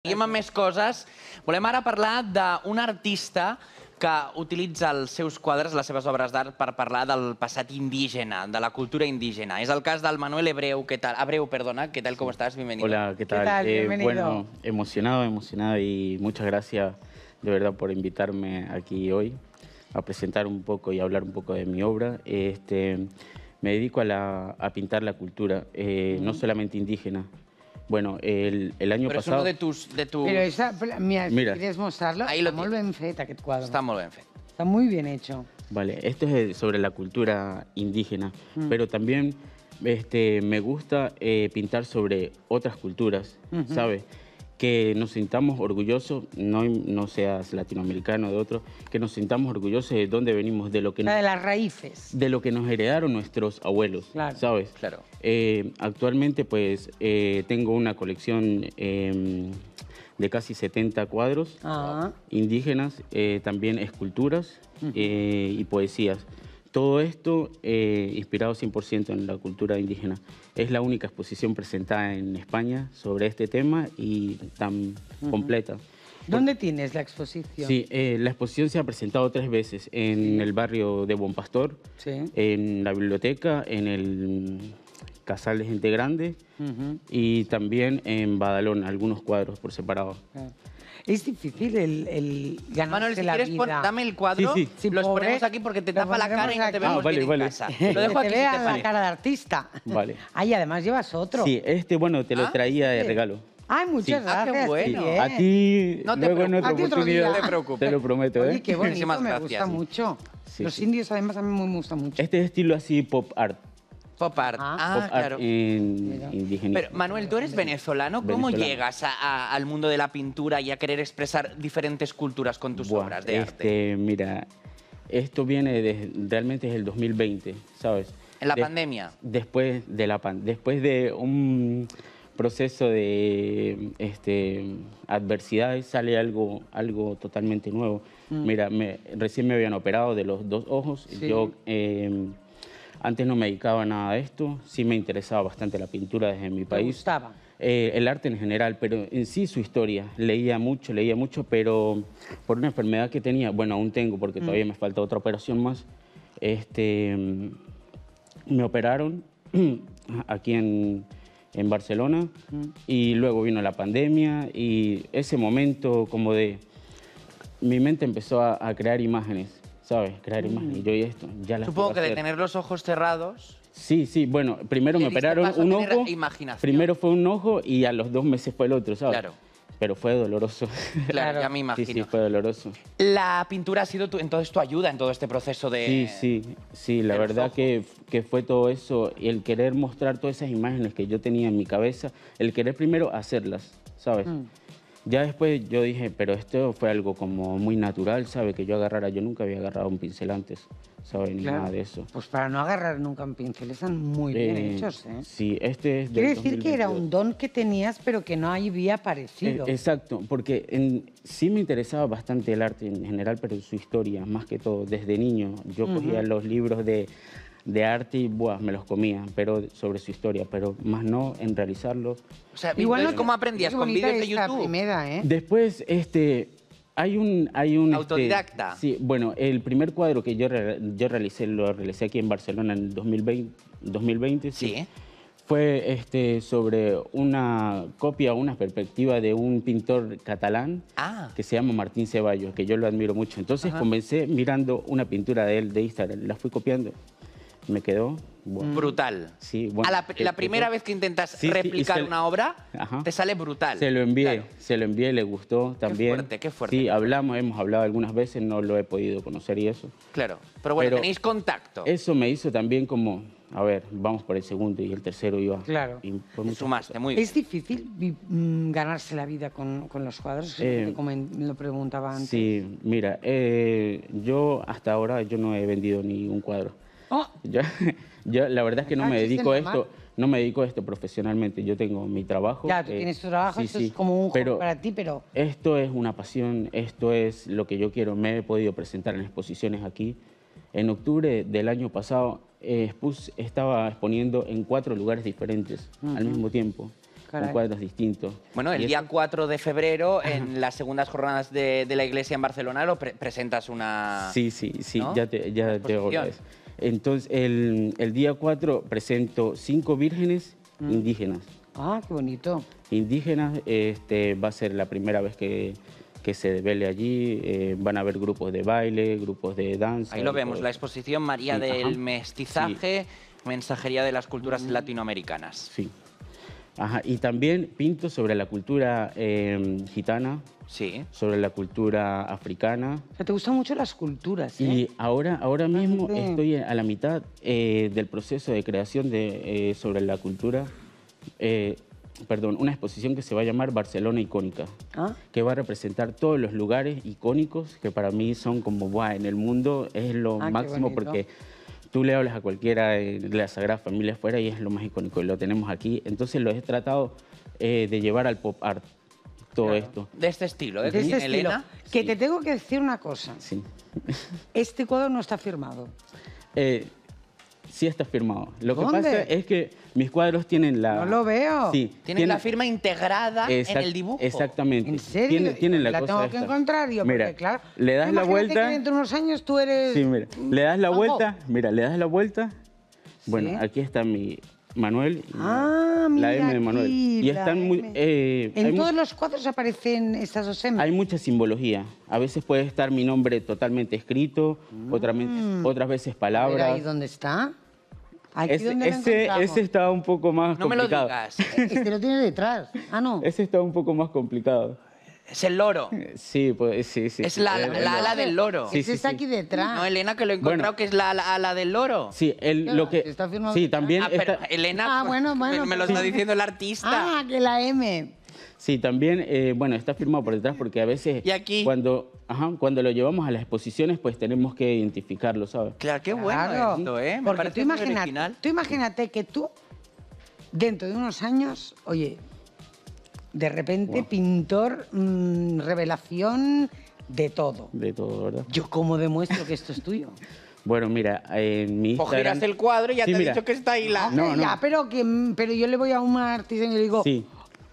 Seguim amb més coses. Volem ara parlar d'un artista que utilitza els seus quadres, les seves obres d'art, per parlar del passat indígena, de la cultura indígena. És el cas del Manuel Hebreu. Què tal? Abreu, perdona. Què tal? Com estàs? Bienvenido. Hola, què tal? ¿Qué tal? Eh, bueno, emocionado, emocionado y muchas gracias de verdad por invitarme aquí hoy a presentar un poco y hablar un poco de mi obra. Este, me dedico a, la, a pintar la cultura, eh, uh -huh. no mm. solamente indígena, Bueno, el, el año pasado... Pero es uno de tus... De Pero esa, mira, ¿quieres mostrarlo? Ahí lo está muy bien Está muy bien Está muy bien hecho. Vale, esto es sobre la cultura indígena, mm. pero también este, me gusta eh, pintar sobre otras culturas, ¿sabes? que nos sintamos orgullosos, no, seas latinoamericano de otro, que nos sintamos orgullosos de dónde venimos, de lo que... Nos, de las raíces. De lo que nos heredaron nuestros abuelos, ¿sabes? Claro. Eh, actualmente, pues, eh, tengo una colección em, de casi 70 cuadros ah. indígenas, eh, también esculturas y poesías. Todo esto eh, inspirado 100% en la cultura indígena. Es la única exposición presentada en España sobre este tema y tan completa. ¿Dónde tienes la exposición? Sí, eh, la exposición se ha presentado tres veces, en el barrio de Buen Pastor, en la biblioteca, en el Casal de Gente Grande y también en Badalón, algunos cuadros por separado. Ah. Es difícil el, el ganar. Manuel, si quieres, dame el cuadro. Sí, sí. Los ponemos aquí porque te tapa la cara y no te vemos Ah, vale, vale. casa. dejo Que te la cara de artista. Vale. Ay, además llevas otro. Sí, este, bueno, te lo ah, traía de este. regalo. Ay, muchas ah, gracias. Ah, qué bueno. A ti, No te luego en otro No te preocupes. Te lo prometo, Oye, ¿eh? qué bonito, me gusta mucho. Los indios, además, a mí me gusta mucho. Este estilo así pop art. Pop Ah, claro. Pero Manuel, tú eres venezolano. ¿Cómo llegas al mundo de la pintura y a querer expresar diferentes culturas con tus obras de arte? Este, mira, esto viene de, realmente es el 2020, ¿sabes? ¿En la pandemia? Después de la pan, después de un proceso de este, adversidades sale algo, algo totalmente nuevo. Mm. Mira, me, recién me habían operado de los dos ojos. Yo em, antes no me dedicaba nada a esto, sí me interesaba bastante la pintura desde mi país. Me gustaba. Eh, el arte en general, pero en sí su historia. Leía mucho, leía mucho, pero por una enfermedad que tenía, bueno, aún tengo porque mm. todavía me falta otra operación más, este, mm, me operaron aquí en, Barcelona mm. y luego vino la pandemia y ese momento como de... Mi mente empezó a crear imágenes ¿sabes? Crear mm. yo y esto, ya la Supongo que de tener los ojos cerrados... Sí, sí, bueno, primero me operaron un ojo. Imaginación. Primero fue un ojo y a los dos meses fue el otro, ¿sabes? Claro. Pero fue doloroso. Claro, ya me imagino. Sí, sí, fue doloroso. La pintura ha sido entonces tu ayuda en todo este proceso de... Sí, sí, sí, la verdad que, que, fue todo eso. el querer mostrar todas esas imágenes que yo tenía en mi cabeza, el querer primero hacerlas, ¿sabes? Mm. Ya después yo dije, pero esto fue algo como muy natural, ¿sabe? Que yo agarrara, yo nunca había agarrado un pincel antes, ¿sabe? Ni nada de eso. Pues para no agarrar nunca un pincel, están muy bien eh, hechos, ¿eh? Sí, este es de. Quiere decir que era un don que tenías, pero que no había aparecido. Eh, exacto, porque en, sí me interesaba bastante el arte en general, pero su historia, más que todo, desde niño. Yo cogía los libros de de arte y buah, me los comía, pero sobre su historia, pero más no en realizarlo. O sea, igual no cómo aprendías con vídeos de YouTube. ¿eh? Después, este, hay un... Hay un este, Autodidacta. sí, bueno, el primer cuadro que yo, yo realicé, lo realicé aquí en Barcelona en 2020. 2020 sí. Fue este, sobre una copia, una perspectiva de un pintor catalán ah. que se llama Martín Ceballos, que yo lo admiro mucho. Entonces comencé mirando una pintura de él de Instagram, la fui copiando me quedó mm. brutal. Sí, a la, primera vez que intentas replicar una obra, te sale brutal. Se lo envié, se lo envié, le gustó también. Qué fuerte, qué fuerte. Sí, hablamos, hemos hablado algunas veces, no lo he podido conocer y eso. Claro, pero bueno, tenéis contacto. Eso me hizo también como, a ver, vamos por el segundo y el tercero iba. Claro, te sumaste, muy bien. ¿Es difícil mm, ganarse la vida con, con los cuadros? Eh, como lo preguntaba antes. Sí, mira, eh, yo hasta ahora yo no he vendido ni un cuadro. Oh. Yo, la verdad es que no ah, me dedico a esto, no me dedico esto profesionalmente. Yo tengo mi trabajo. Ya, tú eh, tienes tu trabajo, esto es como un pero para ti, pero... Esto es una pasión, esto es lo que yo quiero. Me he podido presentar en exposiciones aquí. En octubre del año pasado eh, expus, estaba exponiendo en cuatro lugares diferentes al mismo tiempo. con cuadros distintos. Bueno, el día 4 de febrero, en las segundas jornadas de, la iglesia en Barcelona, lo presentas una... Sí, sí, sí, ya te, ya entonces, el, día 4 presento cinco vírgenes mm. indígenas. Ah, qué bonito. Indígenas, este, va a ser la primera vez que, se vele allí. Eh, van a haber grupos de baile, grupos de danza. Ahí lo vemos, la exposición María del Mestizaje, Mensajería de las Culturas mm. Latinoamericanas. Sí y también pinto sobre la cultura em, gitana, sí. sobre la cultura africana. O sea, te gustan mucho las culturas. ¿eh? Y ahora, ahora mismo estoy a la mitad eh, del proceso de creación de, eh, sobre la cultura. Eh, perdón, una exposición que se va a llamar Barcelona Icónica, ah. que va a representar todos los lugares icónicos que para mí son como, guau, en el mundo es lo ah, máximo porque tú le hablas a cualquiera de la Sagrada Familia fuera y es lo más icónico y lo tenemos aquí. Entonces lo he tratado eh, de llevar al pop art todo esto. De este estilo, ¿eh? de, este Que te tengo que decir una cosa. Sí. Este cuadro no está firmado. Eh, Sí está firmado. Lo que pasa es que mis cuadros tienen la... No lo veo. Sí. Tienen, la firma integrada en el dibujo. Exactamente. ¿En serio? Tienen, la, la tengo que encontrar mira, claro... Le das la vuelta... que dentro de unos años tú eres... Sí, mira. Le das la vuelta, mira, le das la vuelta. Bueno, aquí está mi, Manuel. Ah, la M de Manuel. y están muy. Eh, en todos los cuadros aparecen estas dos M. Hay mucha simbología. A veces puede estar mi nombre totalmente escrito, ah. otras, otras veces palabras. ¿Y ¿Ahí dónde está? ese, ese, está un poco más complicado. No me lo digas. este lo tiene detrás. Ah, no. Ese está un poco más complicado. Es el loro. Eh, sí, pues sí, sí. Es la, eh, ala del loro. Sí, sí, está aquí detrás. No, Elena, que lo he encontrado, que es la, ala del loro. Sí, ah, lo que... Está sí, también... Ah, Elena, ah, bueno, pues, bueno, me, lo pues está diciendo el artista. Ah, que la M. Sí, también, eh, bueno, está firmado por detrás porque a veces... ¿Y aquí? Cuando, ajá, cuando lo llevamos a las exposiciones, pues tenemos que identificarlo, ¿sabes? Claro, qué bueno esto, ¿eh? tú tú imagínate que tú, dentro de unos años, oye, de repente, pintor, mm, revelación, de todo. De todo, ¿verdad? Yo cómo demuestro que esto es tuyo. Bueno, mira, en eh, mi Instagram... el cuadro y ya te he dicho que está ahí la... Ah, no, no. Ya, pero, que, pero yo le voy a un artista y le digo... Sí.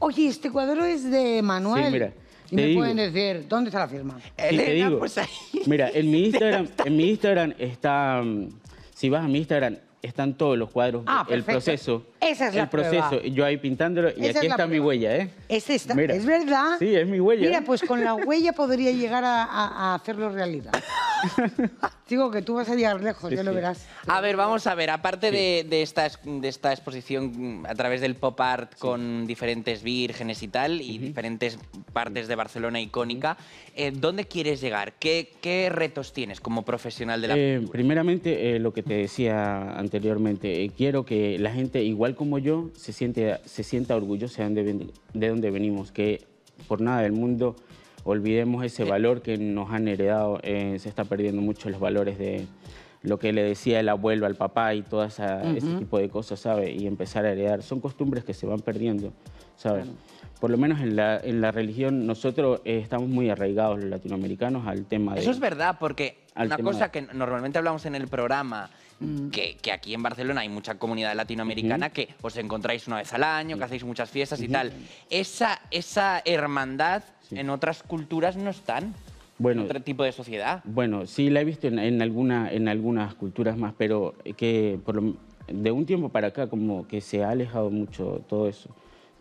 Oye, este cuadro es de Manuel. Sí, mira. Y me pueden decir, ¿dónde está la firma? digo. Pues ahí. Mira, en mi Instagram, en mi Instagram está... Mm, si vas a mi Instagram, están todos los cuadros, ah, el proceso es el proceso. Yo ahí pintándolo y aquí está mi huella, ¿eh? Es esta, es verdad. Sí, es mi huella. Mira, ¿eh? pues con la huella podría llegar a, hacerlo realidad. Digo que tú vas a llegar lejos, ya lo verás. A ver, vamos a ver, aparte de, de, esta, de esta exposición a través del pop art con diferentes vírgenes y tal, y diferentes partes de Barcelona icónica, eh, ¿dónde quieres llegar? ¿Qué, retos tienes como profesional de la eh, Primeramente, eh, lo que te decía anteriormente, quiero que la gente, igual como yo, se, siente, se sienta orgulloso de, de dónde venimos, que por nada del mundo olvidemos ese eh. valor que nos han heredado. Eh, se está perdiendo mucho los valores de lo que le decía el abuelo al papá y todo ese tipo de cosas, ¿sabe? Y empezar a heredar. Son costumbres que se van perdiendo, ¿sabes? por lo menos en la, religión, nosotros eh, estamos muy arraigados los latinoamericanos al tema de... Eso es verdad, porque una cosa que normalmente hablamos en el programa, mm. que, aquí en Barcelona hay mucha comunidad latinoamericana que os encontráis una vez al año, que hacéis muchas fiestas y tal. Esa, esa hermandad en otras culturas no están. Bueno, otro tipo de sociedad. Bueno, sí la he visto en, alguna, en algunas culturas más, pero que de un tiempo para acá como que se ha alejado mucho todo eso.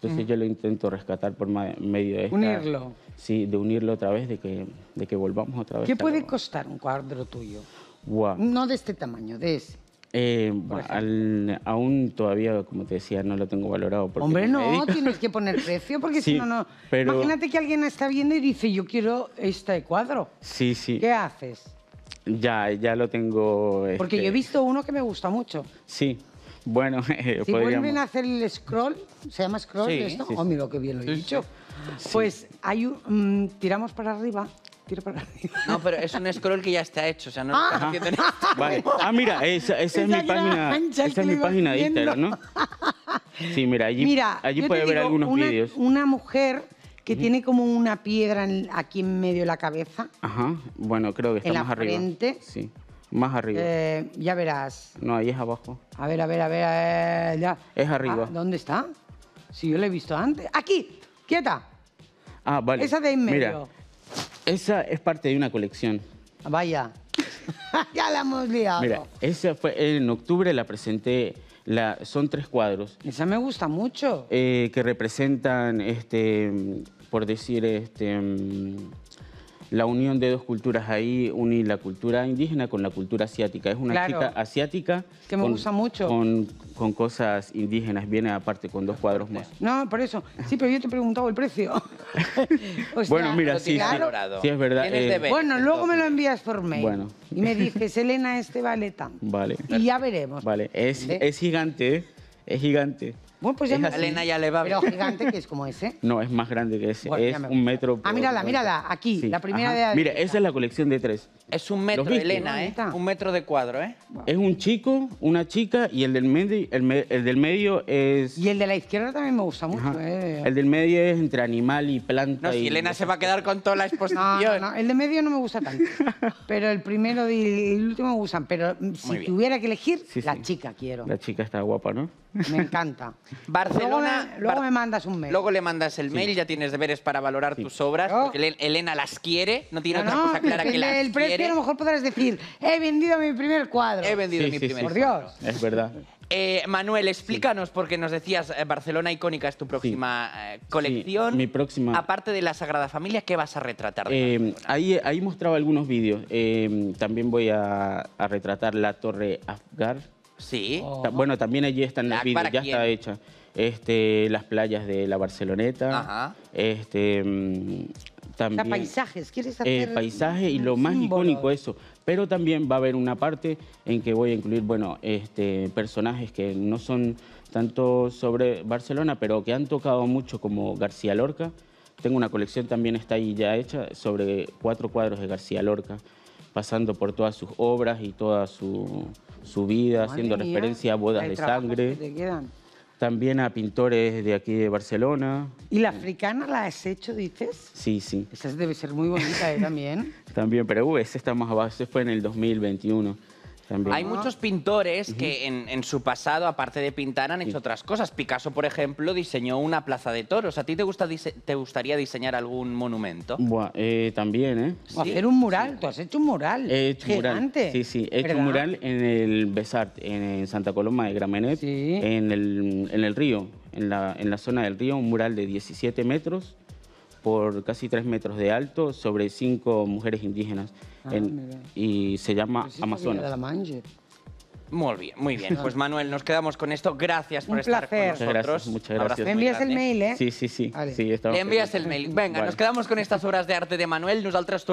Entonces yo lo intento rescatar por medio de esta, Unirlo. Sí, de unirlo otra vez, de que, de que volvamos otra vez. ¿Qué puede costar un cuadro tuyo? No de este tamaño, de ese. Eh, aún todavía, como te decía, no lo tengo valorado. Hombre, no, tienes que poner precio porque si no, no. Imagínate que alguien está viendo y dice, yo quiero este cuadro. Sí, sí. ¿Qué haces? Ya, ya lo tengo. Porque yo he este visto uno que me gusta mucho. Sí. Bueno, eh, si vuelven a hacer el scroll, ¿se llama scroll sí, esto? oh, mira qué bien lo he dicho. Pues hay un, mm, tiramos para arriba no, pero es un scroll que ya está hecho, o sea, no ah, haciendo ah, ah, mira, esa, es mi página, es mi de Instagram, ¿no? Sí, mira, allí, allí puede ver algunos vídeos. Una mujer que tiene como una piedra aquí en medio de la cabeza. Ajá, bueno, creo que estamos en la Frente, sí. Más arriba. Eh, ya verás. No, ahí es abajo. A ver, a ver, a ver. ya. Es arriba. Ah, ¿Dónde está? Si yo la he visto antes. ¡Aquí! ¡Quieta! Ah, vale. Esa de en medio. esa es parte de una colección. Ah, vaya. ya la hemos liado. Mira, esa fue en octubre la presenté. La, son tres cuadros. Esa me gusta mucho. Eh, que representan, este, por decir, este. Mm, la unión de dos culturas ahí, unir la cultura indígena con la cultura asiática. Es una chica asiática. Que me con, gusta mucho. Con, cosas indígenas, viene aparte con dos cuadros más. No, por eso. Sí, pero yo te he preguntado el precio. bueno, mira, sí, sí, sí, es verdad. Eh, este bueno, luego me lo envías por mail. Bueno. Y me dices, Elena, este vale tanto. Vale. Y ya veremos. Vale, es, es gigante, ¿eh? es gigante. Bueno, pues ya Elena ya le va a ver. Pero gigante que es como ese. No, es más grande que ese. es un metro. Ah, mírala, mírala, aquí, la primera de Mira, esa es la colección de tres. Es un metro, Elena, ¿eh? Un metro de cuadro, ¿eh? Es un chico, una chica y el del medio, el, del medio es. Y el de la izquierda también me gusta mucho, ¿eh? El del medio es entre animal y planta. No, si Elena se va a quedar con toda la exposición. No, el de medio no me gusta tanto. pero el primero y el último me gustan. Pero si tuviera que elegir, la chica quiero. La chica está guapa, ¿no? Me encanta. Barcelona. Luego, me, mandas un mail. Luego le mandas el mail, ya tienes deberes para valorar tus obras. Porque Elena las quiere, no tiene otra cosa clara que las quiere a lo mejor podrás decir, he vendido mi primer cuadro. He vendido mi sí, primer Por Dios. Es verdad. Eh, Manuel, explícanos, porque nos decías, eh, Barcelona icónica es tu próxima eh, colección. mi próxima. Aparte de la Sagrada Familia, ¿qué vas a retratar? ahí, ahí mostraba algunos vídeos. también voy a, retratar la Torre Afgar. Sí. Bueno, también allí están el vídeo, ya está hecha este, las playas de la Barceloneta, Ajá. este, mm, también... paisajes, ¿quieres eh, hacer? Eh, paisaje y lo más icónico eso. Pero también va a haber una parte en que voy a incluir, bueno, este, personajes que no son tanto sobre Barcelona, pero que han tocado mucho como García Lorca. Tengo una colección también, está ahí ya hecha, sobre cuatro cuadros de García Lorca, pasando por todas sus obras y toda su, vida, haciendo referencia a bodas de sangre. Que quedan. También a pintores de aquí de Barcelona. ¿Y la africana la has hecho, dices? Sí, sí. Esa debe ser muy bonita ¿eh? también. también, pero esa está más abajo, esa fue en el 2021. Hay muchos pintores que en, su pasado, aparte de pintar, han hecho otras cosas. Picasso, por ejemplo, diseñó una plaza de toros. ¿A ti te, gusta, te gustaría diseñar algún monumento? Buah, eh, también, ¿eh? Hacer un mural. Tú has hecho un mural. He hecho Mural. Sí, sí. He hecho un mural en el Besart, en, Santa Coloma de Gramenet, en, el, río, en la, en la zona del río, un mural de 17 metros por casi 3 metros de alto sobre cinco mujeres indígenas. Ah, y se llama Amazonas. Muy bien, muy bien. Pues Manuel, nos quedamos con esto. Gracias por Un estar placer. con nosotros. Muchas gracias. envías el mail, eh? Sí, sí, sí. envías el mail. Venga, nos quedamos con estas obras de arte de Manuel. Nosotros